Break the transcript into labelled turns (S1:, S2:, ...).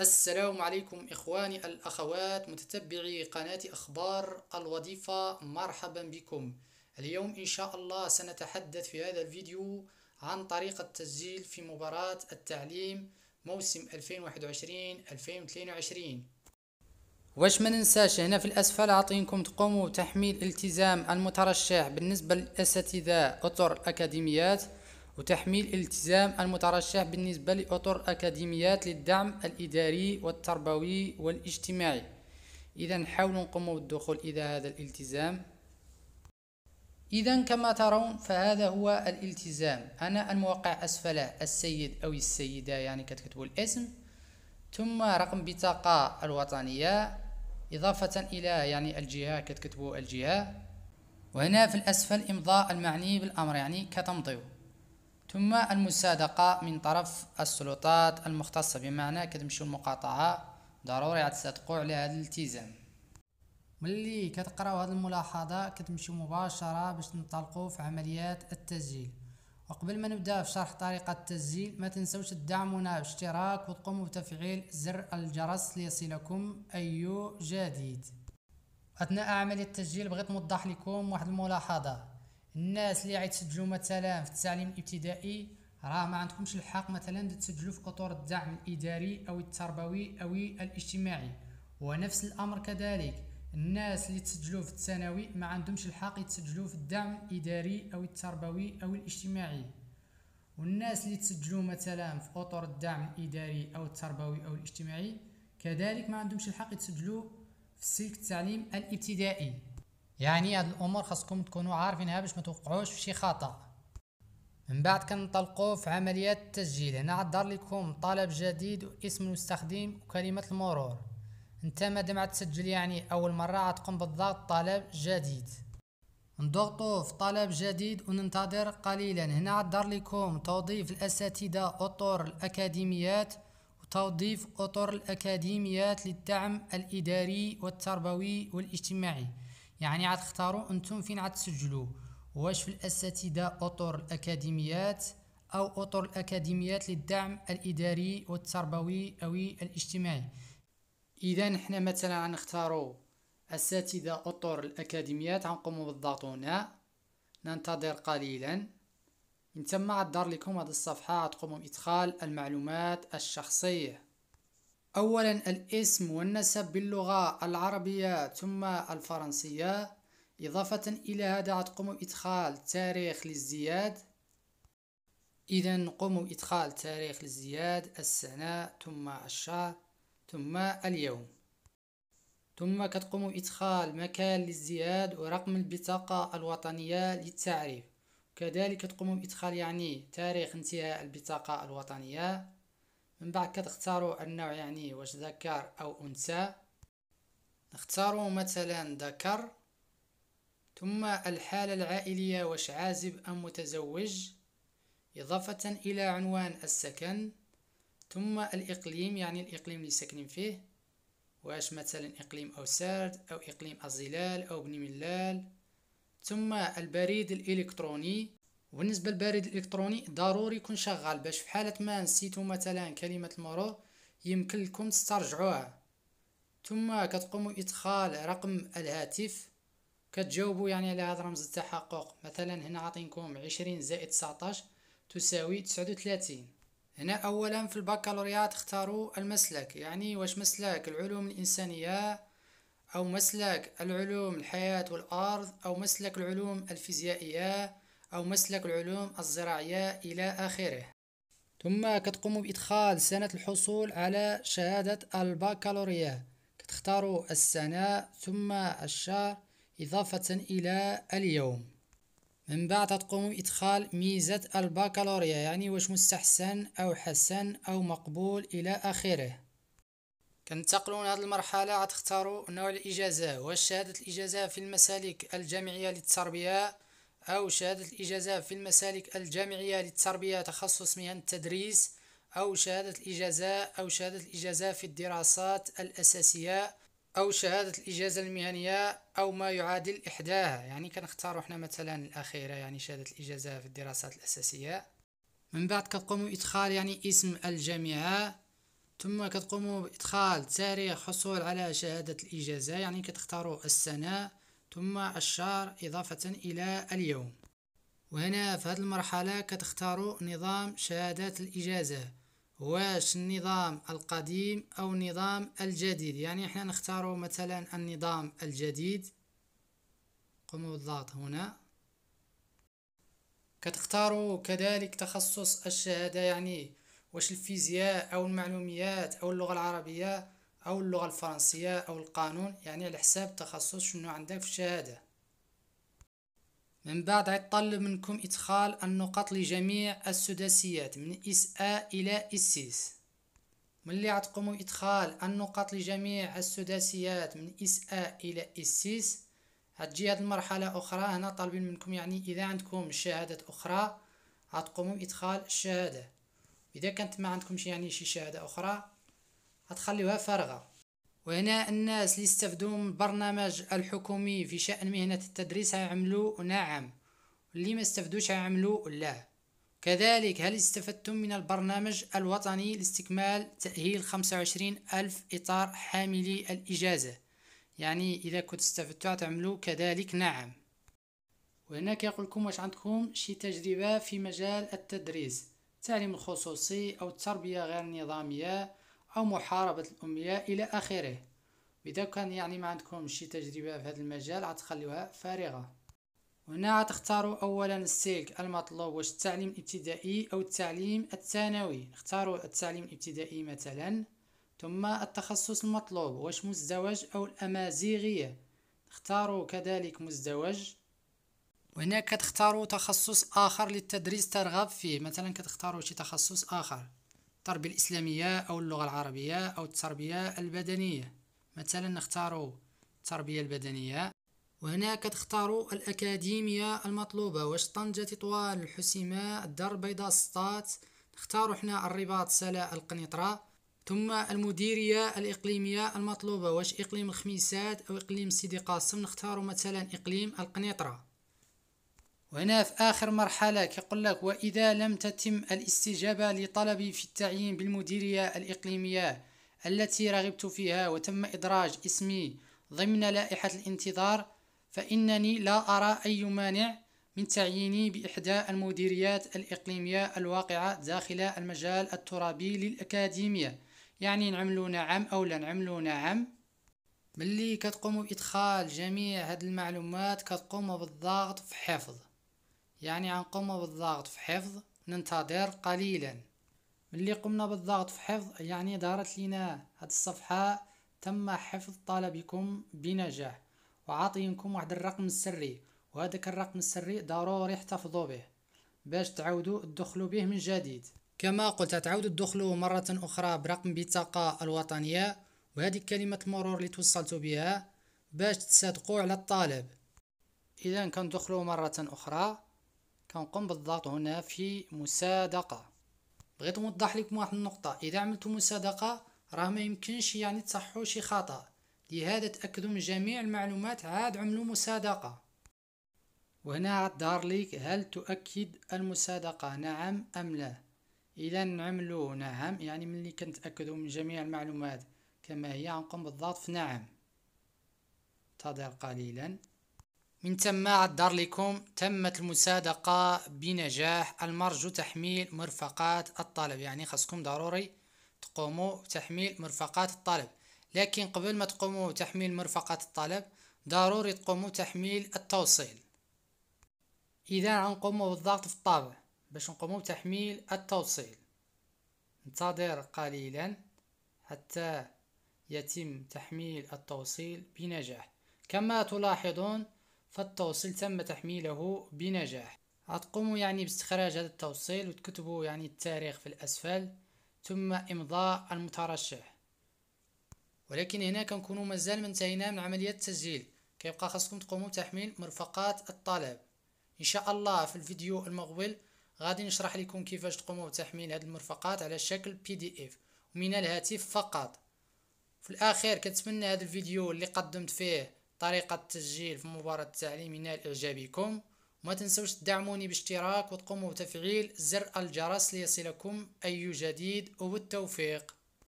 S1: السلام عليكم إخواني الأخوات متتبعي قناة أخبار الوظيفة مرحبا بكم اليوم إن شاء الله سنتحدث في هذا الفيديو عن طريقة التسجيل في مباراة التعليم موسم 2021-2022 واش ما ننساش هنا في الاسفل عاطينكم تقوموا بتحميل التزام المترشح بالنسبه للاساتذه اطر الاكاديميات وتحميل التزام المترشح بالنسبة لأطر أكاديميات للدعم الإداري والتربوي والاجتماعي إذا حاولوا نقوموا بالدخول إلى هذا الالتزام إذا كما ترون فهذا هو الالتزام أنا الموقع أسفله السيد أو السيدة يعني كتكتبوا الاسم ثم رقم بطاقة الوطنية إضافة إلى يعني الجهة كتكتبوا الجهة وهنا في الأسفل إمضاء المعني بالأمر يعني كتمضيو ثم المسادقة من طرف السلطات المختصة بمعنى كتمشيو المقاطعة ضروري عاد تصدقوا على هذا الالتزام ملي كتقراو هذه الملاحظة كتمشيو مباشرة باش تنطلقو في عمليات التسجيل وقبل ما نبدا في شرح طريقة التسجيل ما تنسوش تدعمونا باشتراك وتقوموا بتفعيل زر الجرس ليصلكم أي جديد أثناء عملية التسجيل بغيت نوضح لكم واحد الملاحظة الناس اللي غيتسجلوا مثلا في التعليم الابتدائي راه ما عندكمش الحق مثلا تسجلوا في اطر الدعم الاداري او التربوي او الاجتماعي ونفس الامر كذلك الناس اللي تسجلوا في الثانوي ما عندهمش الحق يتسجلوا في الدعم الاداري او التربوي او الاجتماعي والناس اللي تسجلوا مثلا في اطر الدعم الاداري او التربوي او الاجتماعي كذلك ما عندهمش الحق يتسجلوا في سلك التعليم الابتدائي يعني هاد الامور خاصكم تكونوا عارفينها باش ما توقعوش في شي خطا من بعد كنطلقوا في عمليه التسجيل هنا عدر لكم طلب جديد واسم المستخدم وكلمه المرور انت ما عاد تسجل يعني اول مره عتقوم بالضغط طلب جديد نضغطوا في طلب جديد وننتظر قليلا هنا عدر لكم توظيف الاساتذه اطر الاكاديميات وتوظيف اطر الاكاديميات للدعم الاداري والتربوي والاجتماعي يعني عاد تختاروا انتم فين عاد تسجلوا واش في الاساتذه اطر الاكاديميات او اطر الاكاديميات للدعم الاداري والتربوي او الاجتماعي اذا احنا مثلا غنختاروا اساتذه اطر الاكاديميات غنقوموا بالضغط هنا ننتظر قليلا من ثم غدار لكم هذه الصفحه تقوموا بادخال المعلومات الشخصيه أولا الاسم والنسب باللغة العربية ثم الفرنسية إضافة إلى هذا تقوم بإدخال تاريخ للزياد إذا نقوم بإدخال تاريخ الازدياد السنة ثم الشهر ثم اليوم ثم كتقوم بإدخال مكان للزياد ورقم البطاقة الوطنية للتعريف كذلك تقوم بإدخال يعني تاريخ انتهاء البطاقة الوطنية من بعد كتختاروا النوع يعني واش ذكر او انثى نختاروا مثلا ذكر ثم الحالة العائلية واش عازب ام متزوج اضافة الى عنوان السكن ثم الاقليم يعني الاقليم اللي ساكنين فيه واش مثلا اقليم او او اقليم الظلال او بني ملال ثم البريد الالكتروني وبالنسبه للبريد الالكتروني ضروري يكون شغال باش في حاله ما نسيتو مثلا كلمه المرور يمكن لكم تسترجعوها ثم كتقوموا ادخال رقم الهاتف كتجاوبوا يعني على هذا رمز التحقق مثلا هنا عاطينكم عشرين زائد 19 تساوي تسعود وثلاثين هنا اولا في البكالوريا تختاروا المسلك يعني واش مسلك العلوم الانسانيه او مسلك العلوم الحياه والارض او مسلك العلوم الفيزيائيه أو مسلك العلوم الزراعية إلى آخره ثم كتقوموا بإدخال سنة الحصول على شهادة البكالوريا كتختاروا السنة ثم الشهر إضافة إلى اليوم من بعد تقوموا بإدخال ميزة البكالوريا يعني واش مستحسن أو حسن أو مقبول إلى آخره كنتقلوا لهذه المرحلة غتختاروا نوع الإجازة وشهادة الإجازة في المسالك الجامعية للتربية أو شهادة الإجازة في المسالك الجامعية للتربية تخصص مهن التدريس أو شهادة الإجازة أو شهادة الإجازة في الدراسات الأساسية أو شهادة الإجازة المهنية أو ما يعادل إحداها يعني كنختار حنا مثلا الأخيرة يعني شهادة الإجازة في الدراسات الأساسية من بعد كتقوموا إدخال يعني اسم الجامعة ثم كتقوموا بإدخال تاريخ حصول على شهادة الإجازة يعني كتختاروا السنة ثم الشهر إضافة إلى اليوم وهنا في هذه المرحلة كتختاروا نظام شهادات الإجازة واش النظام القديم أو النظام الجديد يعني احنا نختار مثلا النظام الجديد قوموا بالضغط هنا كتختاروا كذلك تخصص الشهادة يعني واش الفيزياء أو المعلوميات أو اللغة العربية أو اللغة الفرنسية أو القانون يعني على حساب التخصص شنو عندك في الشهادة من بعد غيطلب منكم إدخال النقط لجميع السداسيات من إس أ إلى إس سيس ملي عتقوموا إدخال النقط لجميع السداسيات من إس أ إلى إس سيس هتجي هاد المرحلة أخرى هنا طالبين منكم يعني إذا عندكم شهادات أخرى غتقوموا بإدخال الشهادة إذا كانت ما عندكمش يعني شي شهادة أخرى غتخليوها فارغه وهنا الناس اللي يستافدوا من البرنامج الحكومي في شأن مهنة التدريس هيعملوا نعم واللي ما استفدوش هيعملوا لا كذلك هل استفدتم من البرنامج الوطني لاستكمال تأهيل 25 ألف إطار حاملي الإجازة يعني إذا كنت استفدتوا تعملوا كذلك نعم وهنا كيقول لكم واش عندكم شي تجربة في مجال التدريس التعليم الخصوصي أو التربية غير النظامية أو محاربة الأمياء إلى آخره وإذا كان يعني ما عندكم شي تجربة في هذا المجال غتخليوها فارغة هنا غتختاروا أولا السلك المطلوب واش التعليم الابتدائي أو التعليم الثانوي اختاروا التعليم الابتدائي مثلا ثم التخصص المطلوب واش مزدوج أو الأمازيغية اختاروا كذلك مزدوج وهنا كتختاروا تخصص آخر للتدريس ترغب فيه مثلا كتختاروا شي تخصص آخر التربية الإسلامية أو اللغة العربية أو التربية البدنية مثلا نختار التربية البدنية وهنا كتختاروا الأكاديمية المطلوبة واش طنجة طوال الحسيمة الدار البيضاء سطات نختاروا حنا الرباط سلا القنيطرة ثم المديرية الإقليمية المطلوبة واش إقليم الخميسات أو إقليم سيدي قاسم نختاروا مثلا إقليم القنيطرة وهنا في آخر مرحلة كيقول لك وإذا لم تتم الاستجابة لطلبي في التعيين بالمديرية الإقليمية التي رغبت فيها وتم إدراج اسمي ضمن لائحة الانتظار فإنني لا أرى أي مانع من تعييني بإحدى المديريات الإقليمية الواقعة داخل المجال الترابي للأكاديمية يعني نعملو نعم أو لا نعملو نعم ملي كتقوموا بإدخال جميع هاد المعلومات كتقوموا بالضغط في حفظ يعني نقوم بالضغط في حفظ ننتظر قليلا ملي قمنا بالضغط في حفظ يعني دارت لنا هاد الصفحة تم حفظ طلبكم بنجاح وعاطينكم واحد الرقم السري وهذاك الرقم السري ضروري احتفظوا به باش تعودوا تدخلوا به من جديد كما قلت تعودوا تدخلوا مرة أخرى برقم بطاقة الوطنية وهذه كلمة المرور اللي توصلتوا بها باش تصدقوا على الطالب إذا كندخلوا مرة أخرى كنقوم بالضغط هنا في مسادقة بغيت نوضح لكم واحد النقطة إذا عملتوا مسادقة راه ما يمكنش يعني تصحوا شي خطأ لهذا تأكدوا من جميع المعلومات عاد عملوا مسادقة وهنا دار ليك هل تؤكد المسادقه نعم أم لا إذا نعملو نعم يعني ملي كنتأكدو من جميع المعلومات كما هي غنقوم بالضغط في نعم انتظر قليلا من ثم عدر لكم تمت المصادقة بنجاح المرجو تحميل مرفقات الطالب يعني خاصكم ضروري تقوموا بتحميل مرفقات الطالب لكن قبل ما تقوموا بتحميل مرفقات الطالب ضروري تقوموا بتحميل التوصيل اذا غنقوموا بالضغط في الطابع باش نقوموا بتحميل التوصيل انتظر قليلا حتى يتم تحميل التوصيل بنجاح كما تلاحظون فالتوصيل تم تحميله بنجاح هتقوموا يعني باستخراج هذا التوصيل وتكتبوا يعني التاريخ في الأسفل ثم إمضاء المترشح ولكن هنا كنكونوا مازال ما انتهينا من عملية التسجيل كيبقى خاصكم تقوموا بتحميل مرفقات الطلب ان شاء الله في الفيديو المقبل غادي نشرح لكم كيفاش تقوموا بتحميل هذه المرفقات على شكل بي دي اف ومن الهاتف فقط في الاخير كنتمنى هذا الفيديو اللي قدمت فيه طريقة التسجيل في مباراة ينال إعجابكم وما تنسوش تدعموني باشتراك وتقوموا بتفعيل زر الجرس ليصلكم أي جديد وبالتوفيق